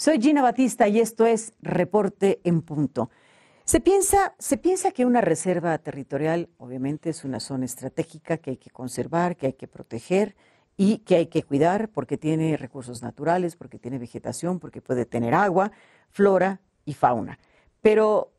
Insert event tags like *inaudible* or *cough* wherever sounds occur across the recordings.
Soy Gina Batista y esto es Reporte en Punto. Se piensa, que una reserva territorial obviamente es una zona estratégica que hay que conservar, que hay que proteger y que hay que cuidar porque tiene recursos naturales, porque tiene vegetación, porque puede tener agua, flora y fauna. Pero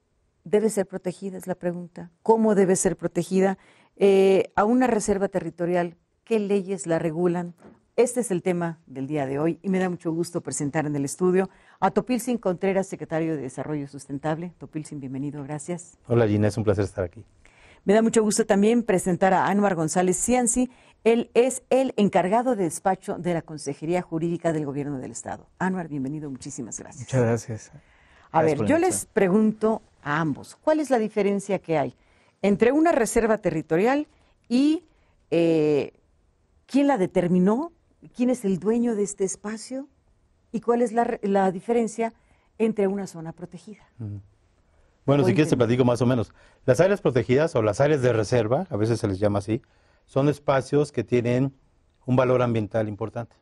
¿debe ser protegida? Es la pregunta. ¿Cómo debe ser protegida? Eh, a una reserva territorial, ¿qué leyes la regulan? Este es el tema del día de hoy y me da mucho gusto presentar en el estudio a Topilsin Contreras, secretario de Desarrollo Sustentable. Topilsin, bienvenido, gracias. Hola Gina, es un placer estar aquí. Me da mucho gusto también presentar a Anuar González Cianci. Él es el encargado de despacho de la Consejería Jurídica del Gobierno del Estado. Anuar, bienvenido, muchísimas gracias. Muchas gracias. A ver, yo les pregunto a ambos, ¿cuál es la diferencia que hay entre una reserva territorial y eh, quién la determinó quién es el dueño de este espacio y cuál es la, diferencia entre una zona protegida. Bueno, si quieres te platico más o menos. Las áreas protegidas o las áreas de reserva, a veces se les llama así, son espacios que tienen un valor ambiental importante,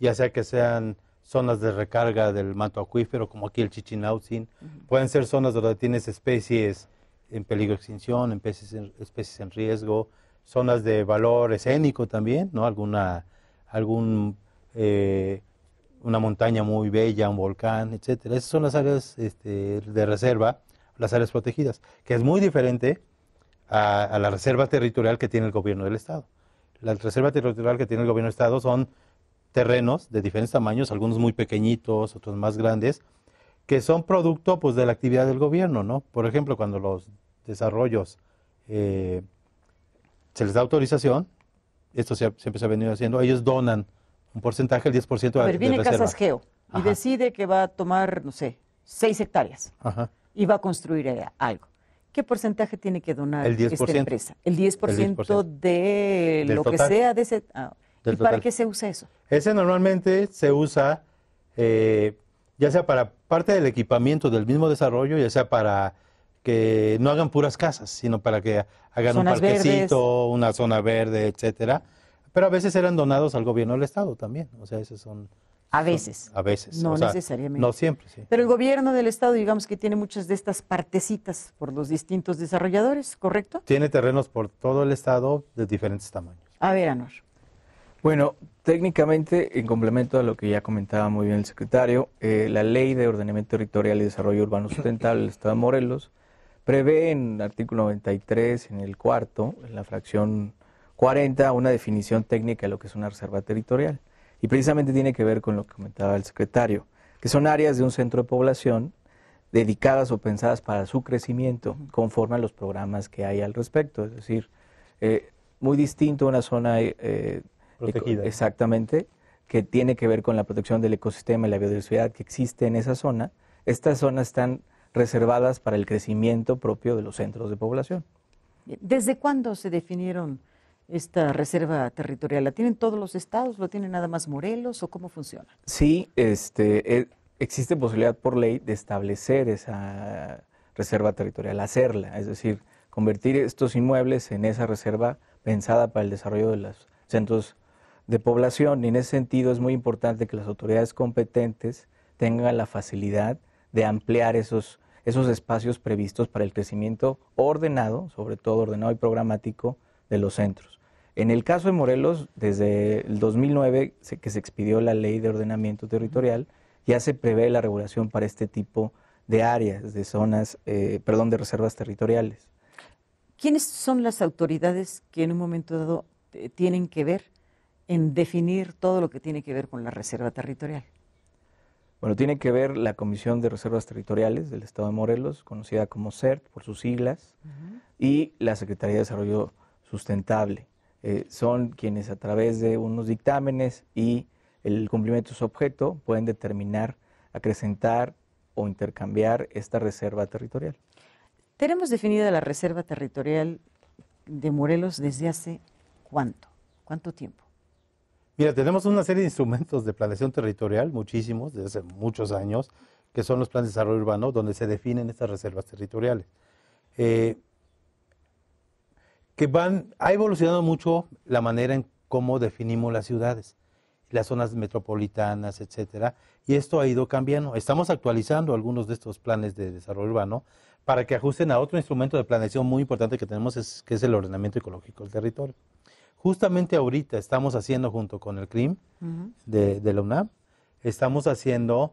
ya sea que sean zonas de recarga del manto acuífero, como aquí el Chichinautzin, pueden ser zonas donde tienes especies en peligro de extinción, especies en, especies en riesgo, zonas de valor escénico también, ¿no? Alguna algún eh, una montaña muy bella, un volcán, etcétera. Esas son las áreas este, de reserva, las áreas protegidas, que es muy diferente a, la reserva territorial que tiene el gobierno del estado. La reserva territorial que tiene el gobierno del estado son terrenos de diferentes tamaños, algunos muy pequeñitos, otros más grandes, que son producto pues de la actividad del gobierno, Por ejemplo, cuando los desarrollos eh, se les da autorización, esto se, siempre se ha venido haciendo, ellos donan un porcentaje, el 10% a, a ver, viene Casas Geo y decide que va a tomar, no sé, 6 hectáreas y va a construir eh, algo. ¿Qué porcentaje tiene que donar el esta empresa? El 10%, el de lo que sea de ese... Ah, ¿Y para qué se usa eso? Ese normalmente se usa eh, ya sea para parte del equipamiento del mismo desarrollo, ya sea para que no hagan puras casas, sino para que hagan un parquecito, una zona verde, etcétera. Pero a veces eran donados al gobierno del estado también, o sea, esos son a veces. A veces. No necesariamente. No siempre, sí. Pero el gobierno del Estado, digamos que tiene muchas de estas partecitas por los distintos desarrolladores, ¿correcto? Tiene terrenos por todo el Estado de diferentes tamaños. A ver, Anor. Bueno, técnicamente, en complemento a lo que ya comentaba muy bien el secretario, eh, la Ley de Ordenamiento Territorial y Desarrollo Urbano Sustentable del Estado de Morelos prevé en el artículo 93, en el cuarto, en la fracción 40, una definición técnica de lo que es una reserva territorial. Y precisamente tiene que ver con lo que comentaba el secretario, que son áreas de un centro de población dedicadas o pensadas para su crecimiento, conforme a los programas que hay al respecto. Es decir, eh, muy distinto a una zona eh, protegida. Exactamente, que tiene que ver con la protección del ecosistema y la biodiversidad que existe en esa zona. Estas zonas están reservadas para el crecimiento propio de los centros de población. ¿Desde cuándo se definieron esta reserva territorial? ¿La tienen todos los estados? ¿Lo tiene nada más Morelos o cómo funciona? Sí, este, eh, existe posibilidad por ley de establecer esa reserva territorial, hacerla, es decir, convertir estos inmuebles en esa reserva pensada para el desarrollo de los centros de población. Y en ese sentido es muy importante que las autoridades competentes tengan la facilidad de ampliar esos esos espacios previstos para el crecimiento ordenado, sobre todo ordenado y programático, de los centros. En el caso de Morelos, desde el 2009 que se expidió la ley de ordenamiento territorial, ya se prevé la regulación para este tipo de áreas, de zonas, eh, perdón, de reservas territoriales. ¿Quiénes son las autoridades que en un momento dado eh, tienen que ver en definir todo lo que tiene que ver con la reserva territorial? Bueno, tiene que ver la Comisión de Reservas Territoriales del Estado de Morelos, conocida como CERT por sus siglas, y la Secretaría de Desarrollo Sustentable. Eh, son quienes a través de unos dictámenes y el cumplimiento de su objeto pueden determinar, acrecentar o intercambiar esta reserva territorial. Tenemos definida la reserva territorial de Morelos desde hace cuánto, cuánto tiempo. Mira, tenemos una serie de instrumentos de planeación territorial, muchísimos, desde hace muchos años, que son los planes de desarrollo urbano, donde se definen estas reservas territoriales. Eh, que van, ha evolucionado mucho la manera en cómo definimos las ciudades, las zonas metropolitanas, etcétera, y esto ha ido cambiando. Estamos actualizando algunos de estos planes de desarrollo urbano para que ajusten a otro instrumento de planeación muy importante que tenemos, que es el ordenamiento ecológico del territorio. Justamente ahorita estamos haciendo junto con el CRIM de, la UNAM, estamos haciendo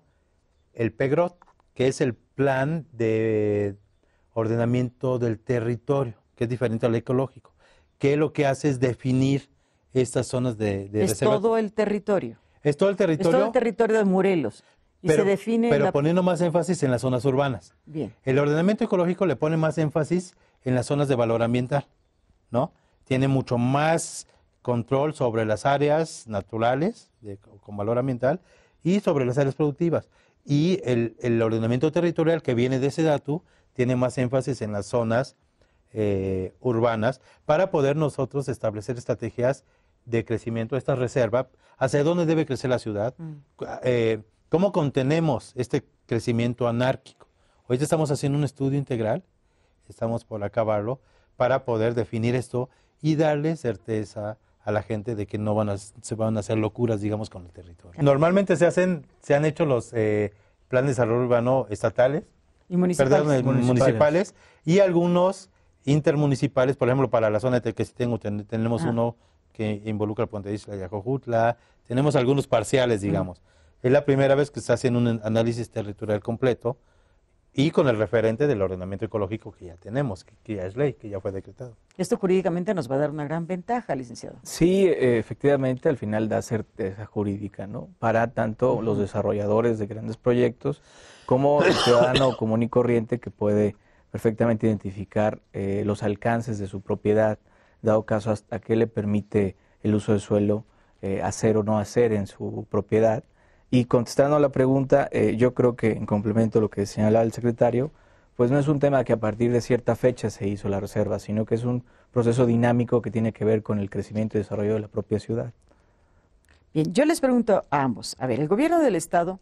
el PEGROT, que es el plan de ordenamiento del territorio, que es diferente al ecológico, que lo que hace es definir estas zonas de, es todo el territorio. Es todo el territorio. Es todo el territorio de Morelos. Y pero, se define. Pero poniendo más énfasis en las zonas urbanas. Bien. El ordenamiento ecológico le pone más énfasis en las zonas de valor ambiental, ¿no? tiene mucho más control sobre las áreas naturales con valor ambiental y sobre las áreas productivas. Y el, ordenamiento territorial que viene de ese dato tiene más énfasis en las zonas eh, urbanas para poder nosotros establecer estrategias de crecimiento de esta reserva, hacia dónde debe crecer la ciudad, mm. eh, cómo contenemos este crecimiento anárquico. Hoy estamos haciendo un estudio integral, estamos por acabarlo, para poder definir esto y darle certeza a la gente de que no van se van a hacer locuras, digamos, con el territorio. Normalmente se se han hecho los eh, planes de desarrollo urbano estatales, y eh, municipales. municipales. y algunos intermunicipales, por ejemplo, para la zona de Tequesitengo tenemos ah. uno que involucra Puente de Isla y tenemos algunos parciales, digamos. Es la primera vez que se hace un análisis territorial completo y con el referente del ordenamiento ecológico que ya tenemos, que, ya es ley, que ya fue decretado. Esto jurídicamente nos va a dar una gran ventaja, licenciado. Sí, eh, efectivamente, al final da certeza jurídica, ¿no? Para tanto los desarrolladores de grandes proyectos como el ciudadano *laughs* común y corriente que puede perfectamente identificar eh, los alcances de su propiedad, dado caso hasta qué le permite el uso de suelo eh, hacer o no hacer en su propiedad y contestando a la pregunta, eh, yo creo que en complemento a lo que señalaba el secretario, pues no es un tema que a partir de cierta fecha se hizo la reserva, sino que es un proceso dinámico que tiene que ver con el crecimiento y desarrollo de la propia ciudad. Bien, yo les pregunto a ambos, a ver, el gobierno del Estado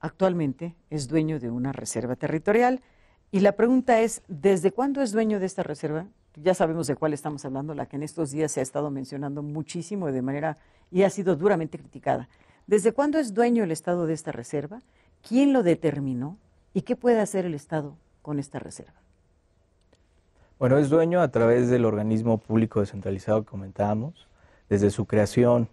actualmente es dueño de una reserva territorial y la pregunta es, ¿desde cuándo es dueño de esta reserva? Ya sabemos de cuál estamos hablando, la que en estos días se ha estado mencionando muchísimo y de manera y ha sido duramente criticada. ¿Desde cuándo es dueño el Estado de esta reserva? ¿Quién lo determinó? ¿Y qué puede hacer el Estado con esta reserva? Bueno, es dueño a través del organismo público descentralizado que comentábamos, desde su creación,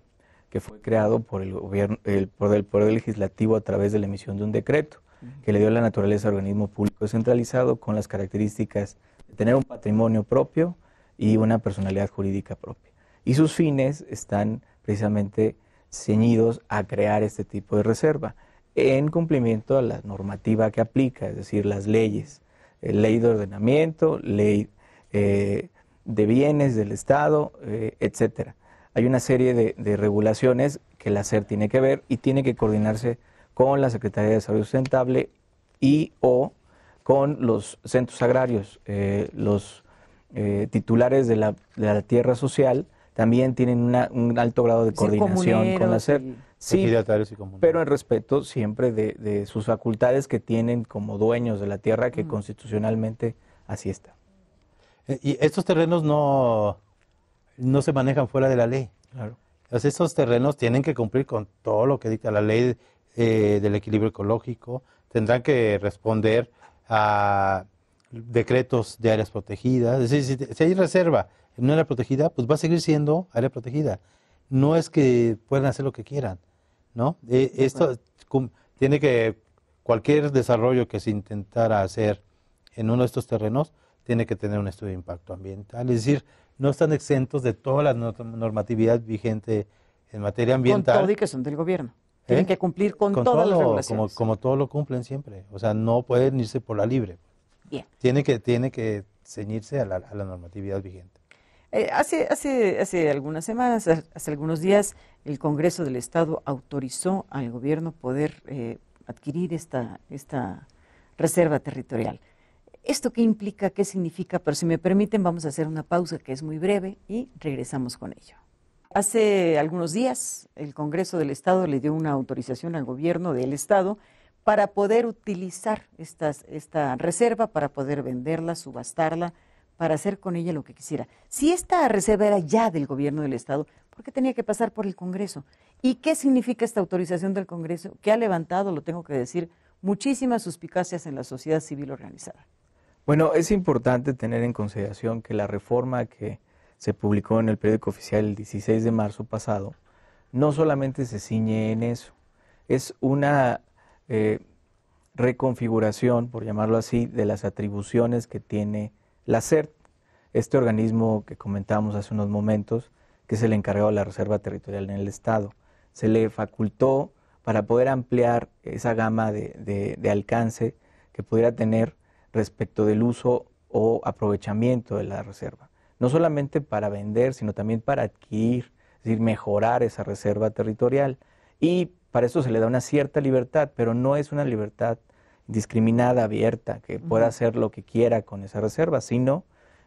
que fue creado por el, gobierno, por el Poder Legislativo a través de la emisión de un decreto que le dio la naturaleza al organismo público descentralizado con las características de tener un patrimonio propio y una personalidad jurídica propia. Y sus fines están precisamente ceñidos a crear este tipo de reserva en cumplimiento a la normativa que aplica, es decir, las leyes, eh, ley de ordenamiento, ley eh, de bienes del Estado, etc. Eh, etcétera. Hay una serie de, regulaciones que la SER tiene que ver y tiene que coordinarse con la Secretaría de Desarrollo Sustentable y o con los centros agrarios, los titulares de la tierra social, también tienen un alto grado de coordinación con la Sí, pero en respeto siempre de, sus facultades que tienen como dueños de la tierra, que mm. constitucionalmente así está. Eh, y estos terrenos no, no se manejan fuera de la ley. Claro. estos terrenos tienen que cumplir con todo lo que dicta la ley eh, del equilibrio ecológico, tendrán que responder a decretos de áreas protegidas. si, hay reserva en una área protegida, pues va a seguir siendo área protegida. No es que puedan hacer lo que quieran, ¿no? E, esto tiene que, cualquier desarrollo que se intentara hacer en uno de estos terrenos, tiene que tener un estudio de impacto ambiental. Es decir, no están exentos de toda la normatividad vigente en materia ambiental. Con todo y que son del gobierno. Tienen ¿Eh? que cumplir con, todas las regulaciones. Como, todo lo cumplen siempre. O sea, no pueden irse por la libre. Bien. Tiene que, tiene que ceñirse a la normatividad vigente. Eh, hace, hace, hace algunas semanas, hace algunos días, el Congreso del Estado autorizó al gobierno poder eh, adquirir esta, reserva territorial. ¿Esto qué implica? ¿Qué significa? Pero si me permiten, vamos a hacer una pausa que es muy breve y regresamos con ello. Hace algunos días, el Congreso del Estado le dio una autorización al gobierno del Estado para poder utilizar esta reserva, para poder venderla, subastarla, para hacer con ella lo que quisiera. Si esta reserva era ya del gobierno del Estado, ¿por qué tenía que pasar por el Congreso? ¿Y qué significa esta autorización del Congreso que ha levantado, lo tengo que decir, muchísimas suspicacias en la sociedad civil organizada? Bueno, es importante tener en consideración que la reforma que se publicó en el periódico oficial el 16 de marzo pasado no solamente se ciñe en eso, es una eh, reconfiguración, por llamarlo así, de las atribuciones que tiene la CERT, este organismo que comentábamos hace unos momentos, que es el encargado de la Reserva Territorial en el Estado, se le facultó para poder ampliar esa gama de, alcance que pudiera tener respecto del uso o aprovechamiento de la reserva. No solamente para vender, sino también para adquirir, es decir, mejorar esa reserva territorial. Y para eso se le da una cierta libertad, pero no es una libertad discriminada, abierta, que pueda hacer lo que quiera con esa reserva, sino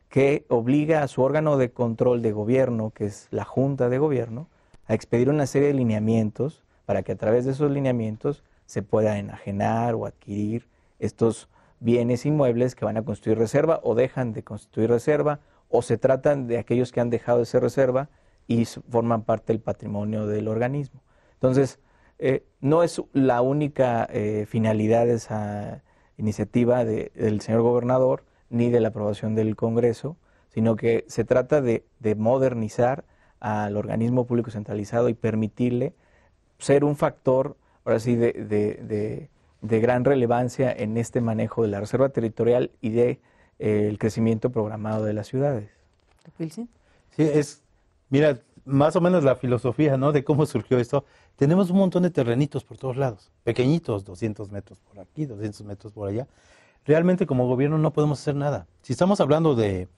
que obliga a su órgano de control de gobierno, que es la Junta de Gobierno, a expedir una serie de lineamientos para que a través de esos lineamientos se pueda enajenar o adquirir estos bienes inmuebles que van a constituir reserva o dejan de constituir reserva o se tratan de aquellos que han dejado de ser reserva y forman parte del patrimonio del organismo. Entonces, eh, no es la única eh, finalidad de esa iniciativa del señor gobernador ni de la aprobación del Congreso, sino que se trata de, modernizar al organismo público centralizado y permitirle ser un factor, ahora sí, de, gran relevancia en este manejo de la reserva territorial y de eh, el crecimiento programado de las ciudades. Sí, es, mira, más o menos la filosofía, ¿no? De cómo surgió esto. Tenemos un montón de terrenitos por todos lados, pequeñitos, 200 metros por aquí, 200 metros por allá. Realmente como gobierno no podemos hacer nada. Si estamos hablando de,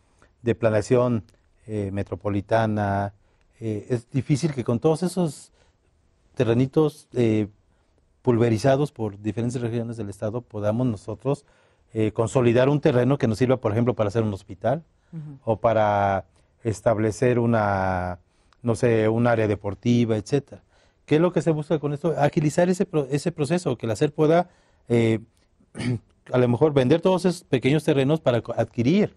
planeación eh, metropolitana, eh, es difícil que con todos esos terrenitos eh, pulverizados por diferentes regiones del Estado podamos nosotros consolidar un terreno que nos sirva, por ejemplo, para hacer un hospital o para establecer una no sé, un área deportiva, etcétera. ¿Qué es lo que se busca con esto? Agilizar ese, proceso, que la SER pueda eh, *clears throat* a lo mejor vender todos esos pequeños terrenos para adquirir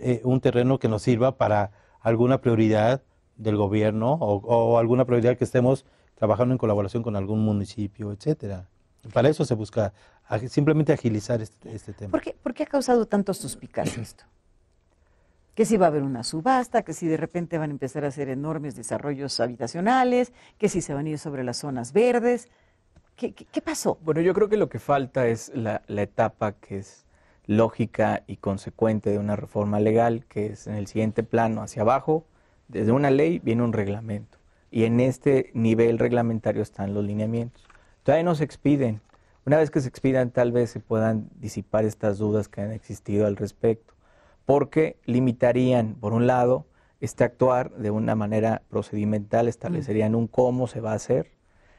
eh, un terreno que nos sirva para alguna prioridad del gobierno o, alguna prioridad que estemos trabajando en colaboración con algún municipio, etcétera. Para eso se busca simplemente agilizar este, este tema. ¿Por qué, ha causado tanto suspicacia esto? que si va a haber una subasta, que si de repente van a empezar a hacer enormes desarrollos habitacionales, que si se van a ir sobre las zonas verdes. ¿Qué, pasó? Bueno, yo creo que lo que falta es la, la etapa que es lógica y consecuente de una reforma legal, que es en el siguiente plano hacia abajo, desde una ley viene un reglamento. Y en este nivel reglamentario están los lineamientos. Todavía no se expiden. Una vez que se expidan, tal vez se puedan disipar estas dudas que han existido al respecto porque limitarían, por un lado, este actuar de una manera procedimental, establecerían un cómo se va a hacer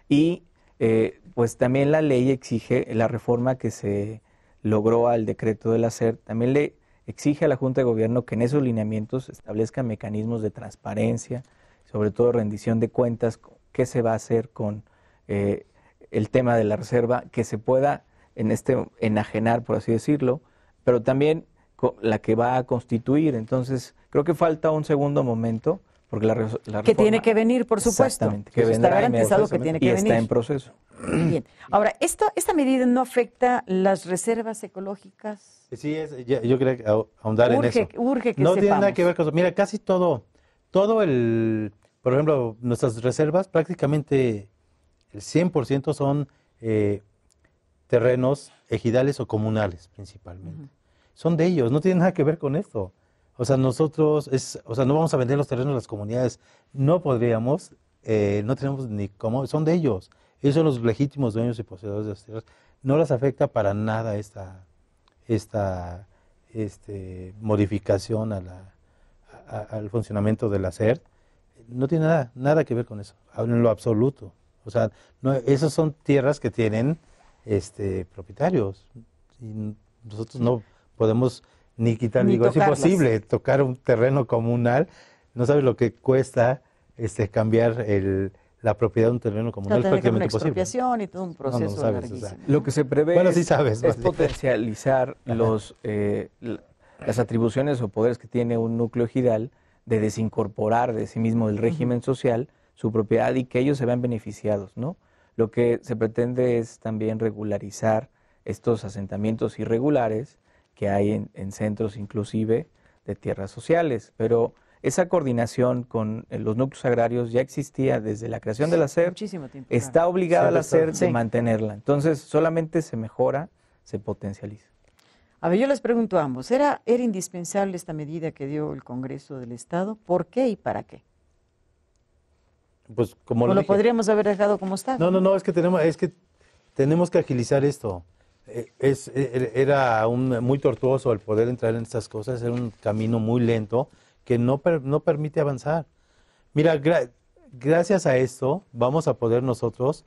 y eh, pues también la ley exige la reforma que se logró al decreto del hacer, también le exige a la Junta de Gobierno que en esos lineamientos establezca mecanismos de transparencia, sobre todo rendición de cuentas, qué se va a hacer con eh, el tema de la reserva, que se pueda en este enajenar, por así decirlo, pero también la que va a constituir. Entonces, creo que falta un segundo momento. Porque la, que tiene que venir, por supuesto. que está garantizado que tiene que y está en proceso. Bien. Ahora, ¿esto, ¿esta medida no afecta las reservas ecológicas? Sí, yo quería ahondar en eso. que No tiene nada que ver con eso. Mira, casi todo, todo el, por ejemplo, nuestras reservas, prácticamente el 100% son eh, terrenos ejidales o comunales, principalmente son de ellos, no tienen nada que ver con esto. O sea, nosotros, es, o sea, no vamos a vender los terrenos a las comunidades, no podríamos, eh, no tenemos ni cómo, son de ellos. Ellos son los legítimos dueños y poseedores de las tierras. No les afecta para nada esta, esta este, modificación a al funcionamiento del hacer. No tiene nada, nada que ver con eso, en lo absoluto. O sea, no, esas son tierras que tienen este, propietarios. Y nosotros no podemos ni quitar, ni digo, es imposible tocar un terreno comunal, no sabes lo que cuesta este cambiar la propiedad de un terreno comunal no, prácticamente una expropiación y todo un proceso lo que se prevé es, potencializar los eh, las atribuciones o poderes que tiene un núcleo giral de desincorporar de sí mismo el régimen social su propiedad y que ellos se vean beneficiados, ¿no? Lo que se pretende es también regularizar estos asentamientos irregulares que hay en, centros inclusive de tierras sociales. Pero esa coordinación con eh, los núcleos agrarios ya existía desde la creación de la SER. Muchísimo tiempo. Está obligada la SER mantenerla. Entonces, solamente se mejora, se potencializa. A ver, yo les pregunto a ambos, ¿era, ¿era indispensable esta medida que dio el Congreso del Estado? ¿Por qué y para qué? Pues como lo, lo podríamos haber dejado como está. No, no, no, es que tenemos, es que tenemos que agilizar esto. Eh, es, e, e, era un, muy tortuoso el poder entrar en estas cosas, era un camino muy lento que no, no permite avanzar. Mira, gracias a esto vamos a poder nosotros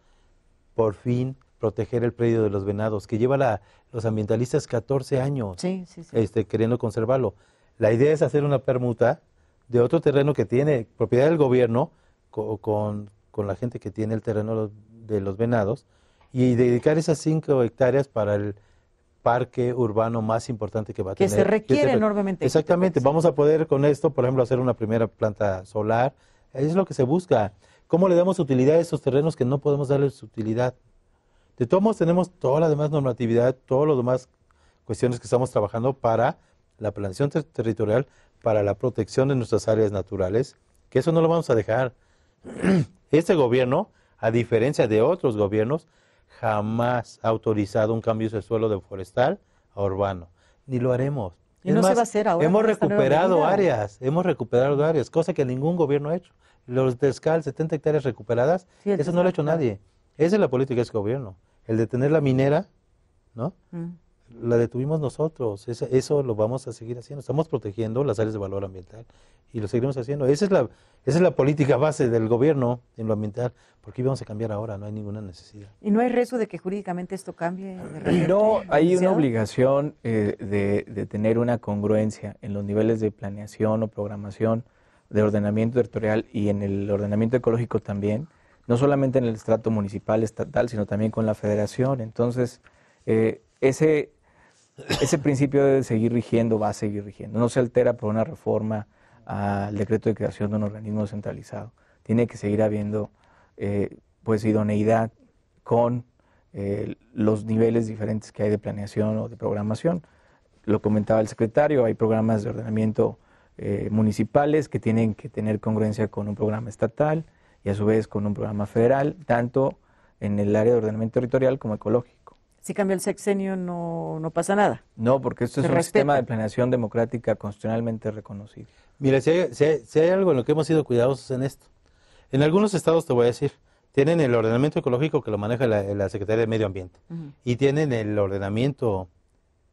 por fin proteger el predio de los venados, que lleva la, los ambientalistas 14 años Este, queriendo conservarlo. La idea es hacer una permuta de otro terreno que tiene propiedad del gobierno con, con la gente que tiene el terreno de los venados y dedicar esas cinco hectáreas para el parque urbano más importante que va a tener. Que se requiere enormemente. Exactamente, pues. vamos a poder con esto, por ejemplo, hacer una primera planta solar, es lo que se busca. ¿Cómo le damos utilidad a esos terrenos que no podemos darles utilidad? De todos modos, tenemos toda la demás normatividad, todas las demás cuestiones que estamos trabajando para la planeación territorial, para la protección de nuestras áreas naturales, que eso no lo vamos a dejar. *clears throat* Este gobierno, a diferencia de otros gobiernos, jamás autorizado un cambio de suelo de forestal a urbano, ni lo haremos. Y no se va a hacer ahora. Hemos recuperado áreas, hemos recuperado áreas, cosa que ningún gobierno ha hecho. Los descal 70 hectáreas recuperadas, eso no lo ha hecho nadie. Esa es la política de ese gobierno, el de tener la minera, ¿no? Mm la detuvimos nosotros. Eso, lo vamos a seguir haciendo. Estamos protegiendo las áreas de valor ambiental y lo seguiremos haciendo. Esa es la, esa es la política base del gobierno en lo ambiental. porque íbamos a cambiar ahora? No hay ninguna necesidad. ¿Y no hay riesgo de que jurídicamente esto cambie? no, hay una obligación eh, de, de, tener una congruencia en los niveles de planeación o programación de ordenamiento territorial y en el ordenamiento ecológico también, no solamente en el estrato municipal, estatal, sino también con la federación. Entonces, eh, ese ese principio de seguir rigiendo va a seguir rigiendo. No se altera por una reforma al decreto de creación de un organismo centralizado. Tiene que seguir habiendo eh, pues idoneidad con eh, los niveles diferentes que hay de planeación o de programación. Lo comentaba el secretario, hay programas de ordenamiento eh, municipales que tienen que tener congruencia con un programa estatal y a su vez con un programa federal, tanto en el área de ordenamiento territorial como ecológico si cambia el sexenio no, no pasa nada. No, porque esto es un sistema de planeación democrática constitucionalmente reconocido. Mira, si hay, algo en lo que hemos sido cuidadosos en esto, en algunos estados te voy a decir, tienen el ordenamiento ecológico que lo maneja la, la Secretaría de Medio Ambiente y tienen el ordenamiento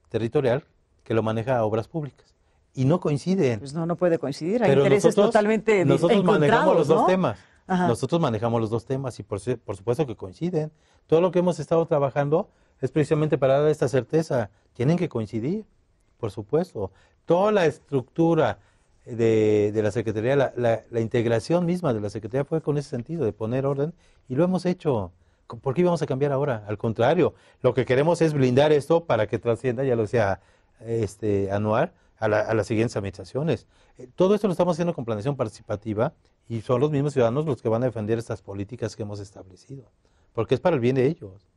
territorial que lo maneja Obras Públicas y no coinciden. Pues no, no puede coincidir. Hay intereses totalmente totalmente Nosotros manejamos los dos temas. Nosotros manejamos los dos temas y por supuesto que coinciden. Todo lo que hemos estado trabajando es precisamente para dar esta certeza. Tienen que coincidir, por supuesto. Toda la estructura de, la Secretaría, la, la, integración misma de la Secretaría fue con ese sentido, de poner orden, y lo hemos hecho. ¿Por qué íbamos a cambiar ahora? Al contrario, lo que queremos es blindar esto para que trascienda, ya lo decía este, Anuar, a, a las siguientes administraciones. Eh, todo esto lo estamos haciendo con planeación participativa y son los mismos ciudadanos los que van a defender estas políticas que hemos establecido, porque es para el bien de ellos.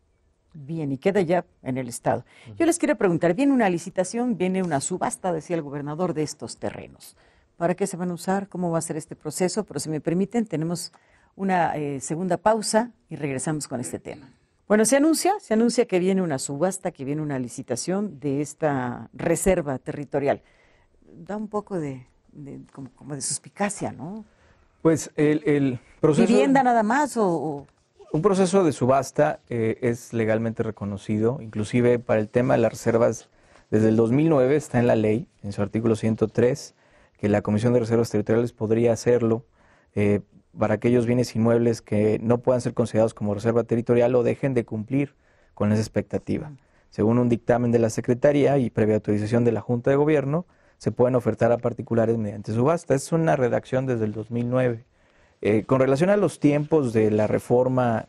Bien, y queda ya en el Estado. Yo les quiero preguntar, ¿viene una licitación, viene una subasta, decía el gobernador, de estos terrenos? ¿Para qué se van a usar? ¿Cómo va a ser este proceso? Pero si me permiten, tenemos una eh, segunda pausa y regresamos con este tema. Bueno, se anuncia, se anuncia que viene una subasta, que viene una licitación de esta reserva territorial. Da un poco de, como, de suspicacia, ¿no? Pues el, proceso... Vivienda nada más o un proceso de subasta eh, es legalmente reconocido, inclusive para el tema de las reservas, desde el 2009 está en la ley, en su artículo 103, que la Comisión de Reservas Territoriales podría hacerlo eh, para aquellos bienes inmuebles que no puedan ser considerados como reserva territorial o dejen de cumplir con esa expectativa. Según un dictamen de la Secretaría y previa autorización de la Junta de Gobierno, se pueden ofertar a particulares mediante subasta. Es una redacción desde el 2009. Eh, con relación a los tiempos de la reforma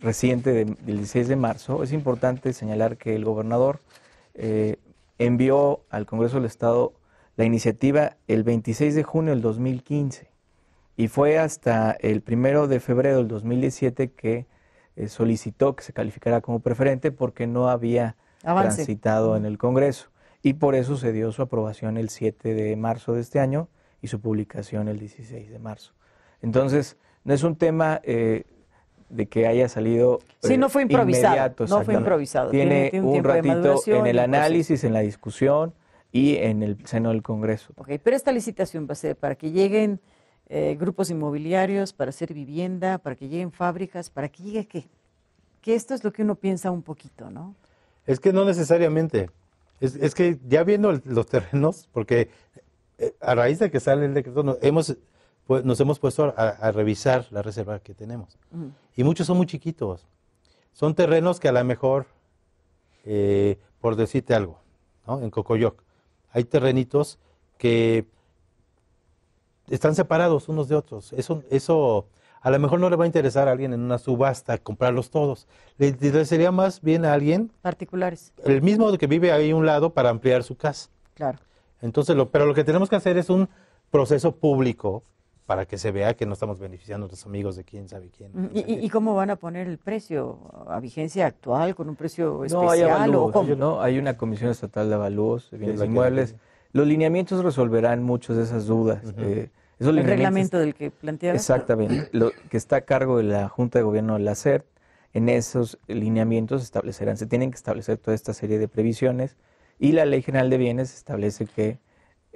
reciente del 16 de marzo, es importante señalar que el gobernador eh, envió al Congreso del Estado la iniciativa el 26 de junio del 2015 y fue hasta el 1 de febrero del 2017 que eh, solicitó que se calificara como preferente porque no había transitado en el Congreso y por eso se dio su aprobación el 7 de marzo de este año y su publicación el 16 de marzo. Entonces, no es un tema eh, de que haya salido. Sí, no fue eh, improvisado. no fue improvisado. Tiene, un, ratito en el análisis, en la discusión y en el seno del Congreso. Ok, pero esta licitación va a ser para que lleguen eh, grupos inmobiliarios, para hacer vivienda, para que lleguen fábricas, para que llegue qué. Que esto es lo que uno piensa un poquito, ¿no? Es que no necesariamente. Es, que ya viendo los terrenos, porque a raíz de que sale el decreto, hemos nos hemos puesto a, revisar la reserva que tenemos. Y muchos son muy chiquitos. Son terrenos que a lo mejor, eh, por decirte algo, ¿no? en Cocoyoc, hay terrenitos que están separados unos de otros. Eso, a lo mejor no le va a interesar a alguien en una subasta comprarlos todos. Le interesaría más bien a alguien. Particulares. El mismo que vive ahí un lado para ampliar su casa. Claro. Entonces, pero lo que tenemos que hacer es un proceso público para que se vea que no estamos beneficiando a nuestros amigos de quién sabe quién. ¿Y, cómo van a poner el precio? ¿A vigencia actual con un precio especial? No, hay, una comisión estatal de avalúos de bienes inmuebles. Los lineamientos resolverán muchas de esas dudas. Eh, el reglamento del que planteaba. Exactamente, lo que está a cargo de la Junta de Gobierno de la CERT, en esos lineamientos establecerán, se tienen que establecer toda esta serie de previsiones y la Ley General de Bienes establece que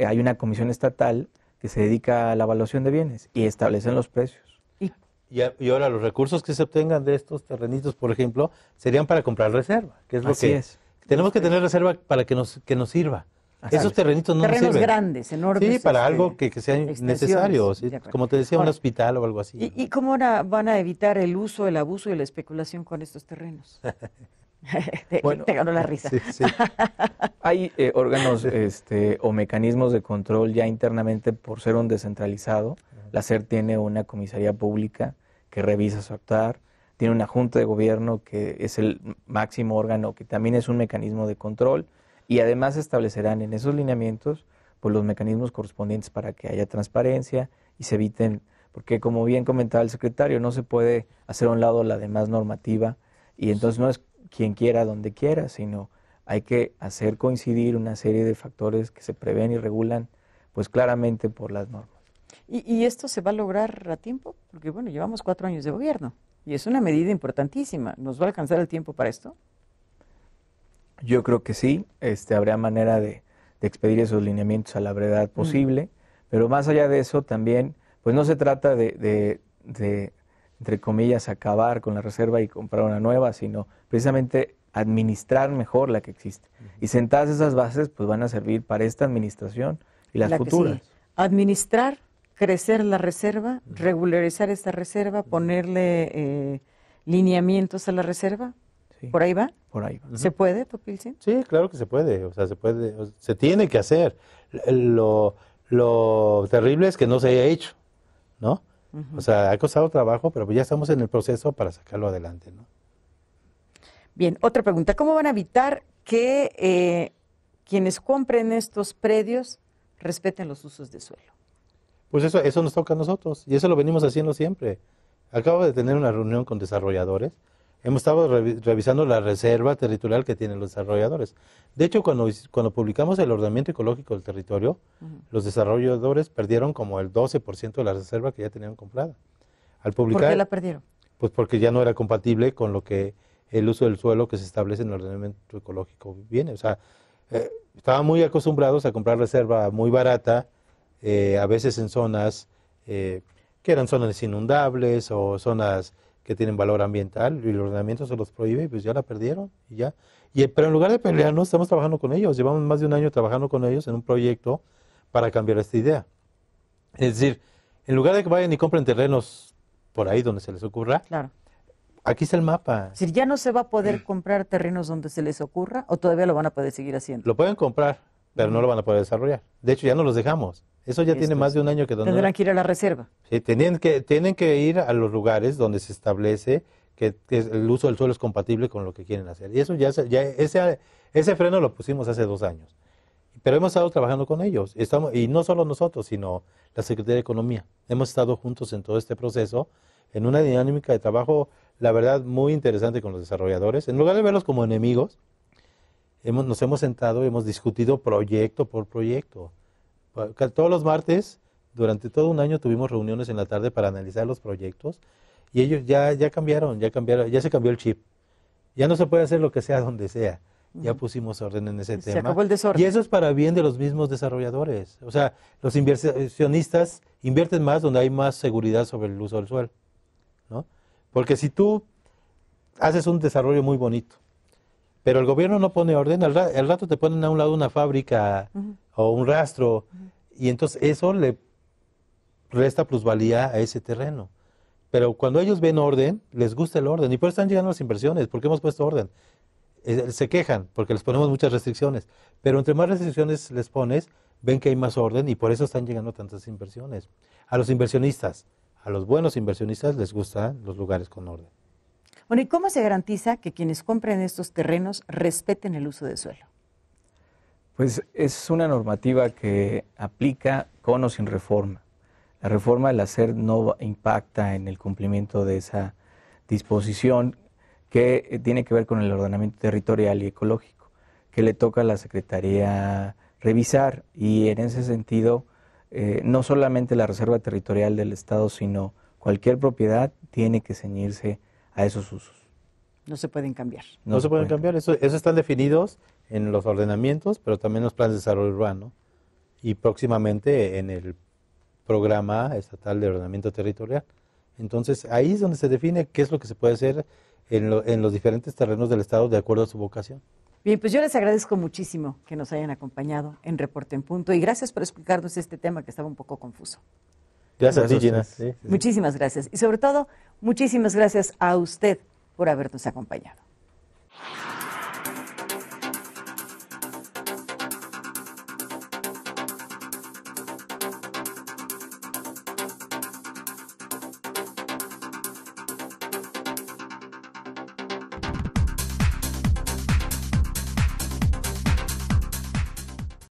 hay una comisión estatal que se dedica a la evaluación de bienes y establecen los precios. Y, y, ahora los recursos que se obtengan de estos terrenitos, por ejemplo, serían para comprar reserva, que es lo Así que es. tenemos que tener reserva para que nos, que nos sirva. Esos terrenitos no Terrenos grandes, enormes. Sí, para algo este, que, que sea necesario, ¿sí? como te decía, un hospital o algo así. ¿Y, ¿Y cómo van a evitar el uso, el abuso y la especulación con estos terrenos? *laughs* *laughs* bueno, te ganó la eh, risa. *laughs* Hay eh, órganos este, o mecanismos de control ya internamente por ser un descentralizado. La SER tiene una comisaría pública que revisa su actuar, tiene una junta de gobierno que es el máximo órgano que también es un mecanismo de control y además establecerán en esos lineamientos pues, los mecanismos correspondientes para que haya transparencia y se eviten, porque como bien comentaba el secretario, no se puede hacer a un lado la demás normativa y entonces no es quien quiera, donde quiera, sino hay que hacer coincidir una serie de factores que se prevén y regulan, pues claramente por las normas. ¿Y, esto se va a lograr a tiempo? Porque bueno, llevamos cuatro años de gobierno y es una medida importantísima. ¿Nos va a alcanzar el tiempo para esto? Yo creo que sí, este, habrá manera de, expedir esos lineamientos a la brevedad mm. posible, pero más allá de eso también, pues no se trata de entre comillas, acabar con la reserva y comprar una nueva, sino precisamente administrar mejor la que existe. Y sentadas esas bases, pues van a servir para esta administración y las la futuras. Administrar, crecer la reserva, regularizar esta reserva, ponerle eh, lineamientos a la reserva. ¿Por ahí va? Por ahí va. ¿Se puede, Topilcín? Sí, claro que se puede. O sea, se puede, se tiene que hacer. Lo, lo terrible es que no se haya hecho, ¿no? O sea, ha costado trabajo, pero ya estamos en el proceso para sacarlo adelante, Bien, otra pregunta. ¿Cómo van a evitar que eh, quienes compren estos predios respeten los usos de suelo? Pues eso, eso nos toca a nosotros y eso lo venimos haciendo siempre. Acabo de tener una reunión con desarrolladores Hemos estado revisando la reserva territorial que tienen los desarrolladores. De hecho, cuando, cuando publicamos el ordenamiento ecológico del territorio, los desarrolladores perdieron como el 12% de la reserva que ya tenían comprada. ¿Por qué la perdieron? Pues porque ya no era compatible con lo que el uso del suelo que se establece en el ordenamiento ecológico viene. O sea, eh, estaban muy acostumbrados a comprar reserva muy barata, eh, a veces en zonas eh, que eran zonas inundables o zonas que tienen valor ambiental y el ordenamiento se los prohíbe, pues ya la perdieron y ya. Y, pero en lugar de no estamos trabajando con ellos. Llevamos más de un año trabajando con ellos en un proyecto para cambiar esta idea. Es decir, en lugar de que vayan y compren terrenos por ahí donde se les ocurra, claro. aquí está el mapa. Si ya no se va a poder comprar terrenos donde se les ocurra o todavía lo van a poder seguir haciendo. Lo pueden comprar, pero no lo van a poder desarrollar. De hecho, ya no los dejamos. Eso ya tiene más de un año que donde Tendrán que ir a la reserva. Sí, tienen que, tienen que ir a los lugares donde se establece que, el uso del suelo es compatible con lo que quieren hacer. Y eso ya, ya ese, ese freno lo pusimos hace dos años. Pero hemos estado trabajando con ellos. Estamos, y no solo nosotros, sino la Secretaría de Economía. Hemos estado juntos en todo este proceso, en una dinámica de trabajo, la verdad, muy interesante con los desarrolladores. En lugar de verlos como enemigos, hemos, nos hemos sentado y hemos discutido proyecto por proyecto todos los martes, durante todo un año, tuvimos reuniones en la tarde para analizar los proyectos y ellos ya, ya cambiaron, ya cambiaron, ya se cambió el chip. Ya no se puede hacer lo que sea donde sea. Ya pusimos orden en ese tema. Y eso es para bien de los mismos desarrolladores. O sea, los inversionistas invierten más donde hay más seguridad sobre el uso del suelo. ¿no? Porque si tú haces un desarrollo muy bonito pero el gobierno no pone orden, al, rato te ponen a un lado una fábrica o un rastro, y entonces eso le resta plusvalía a ese terreno. Pero cuando ellos ven orden, les gusta el orden, y por eso están llegando las inversiones, porque hemos puesto orden. Eh, eh, se quejan porque les ponemos muchas restricciones, pero entre más restricciones les pones, ven que hay más orden y por eso están llegando tantas inversiones. A los inversionistas, a los buenos inversionistas les gustan los lugares con orden. Bueno, ¿y cómo se garantiza que quienes compren estos terrenos respeten el uso de suelo? Pues es una normativa que aplica con o sin reforma. La reforma del hacer no impacta en el cumplimiento de esa disposición que eh, tiene que ver con el ordenamiento territorial y ecológico, que le toca a la Secretaría revisar y en ese sentido eh, no solamente la reserva territorial del Estado, sino cualquier propiedad tiene que ceñirse a esos usos. No se pueden cambiar. No, se, pueden cambiar, eso, están definidos en los ordenamientos, pero también en los planes de desarrollo urbano y próximamente en el programa estatal de ordenamiento territorial. Entonces ahí es donde se define qué es lo que se puede hacer en, en los diferentes terrenos del Estado de acuerdo a su vocación. Bien, pues yo les agradezco muchísimo que nos hayan acompañado en Reporte en Punto y gracias por explicarnos este tema que estaba un poco confuso. Gracias, Muchísimas gracias. Y sobre todo, muchísimas gracias a usted por habernos acompañado.